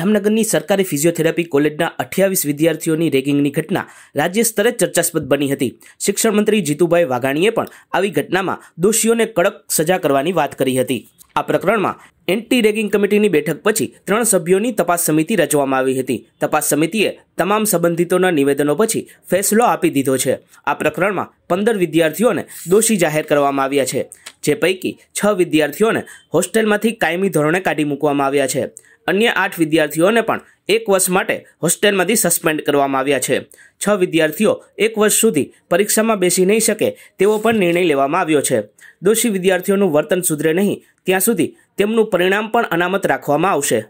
જામનગરની સરકારી ફિઝિયોથેરાપી કોલેજના અઠ્યાવીસ વિદ્યાર્થીઓની રેગિંગની ઘટના રાજ્ય સ્તરે ચર્ચાસ્પદ બની હતી શિક્ષણ મંત્રી જીતુભાઈ વાઘાણીએ પણ આવી ઘટનામાં દોષીઓને કડક સજા કરવાની વાત કરી હતી આ પ્રકરણમાં એન્ટી રેગિંગ કમિટીની બેઠક પછી ત્રણ સભ્યોની તપાસ સમિતિ રચવામાં આવી હતી તપાસ સમિતિએ તમામ સંબંધિતોના નિવેદનો પછી ફેસલો આપી દીધો છે આ પ્રકરણમાં પંદર વિદ્યાર્થીઓને દોષી જાહેર કરવામાં આવ્યા છે જે પૈકી છ વિદ્યાર્થીઓને હોસ્ટેલમાંથી કાયમી ધોરણે કાઢી મૂકવામાં આવ્યા છે અન્ય આઠ વિદ્યાર્થીઓને પણ એક વર્ષ માટે હોસ્ટેલમાંથી સસ્પેન્ડ કરવામાં આવ્યા છે છ વિદ્યાર્થીઓ એક વર્ષ સુધી પરીક્ષામાં બેસી નહીં શકે તેવો પણ નિર્ણય લેવામાં આવ્યો છે દોષી વિદ્યાર્થીઓનું વર્તન સુધરે નહીં ત્યાં સુધી તેમનું પરિણામ પણ અનામત રાખવામાં આવશે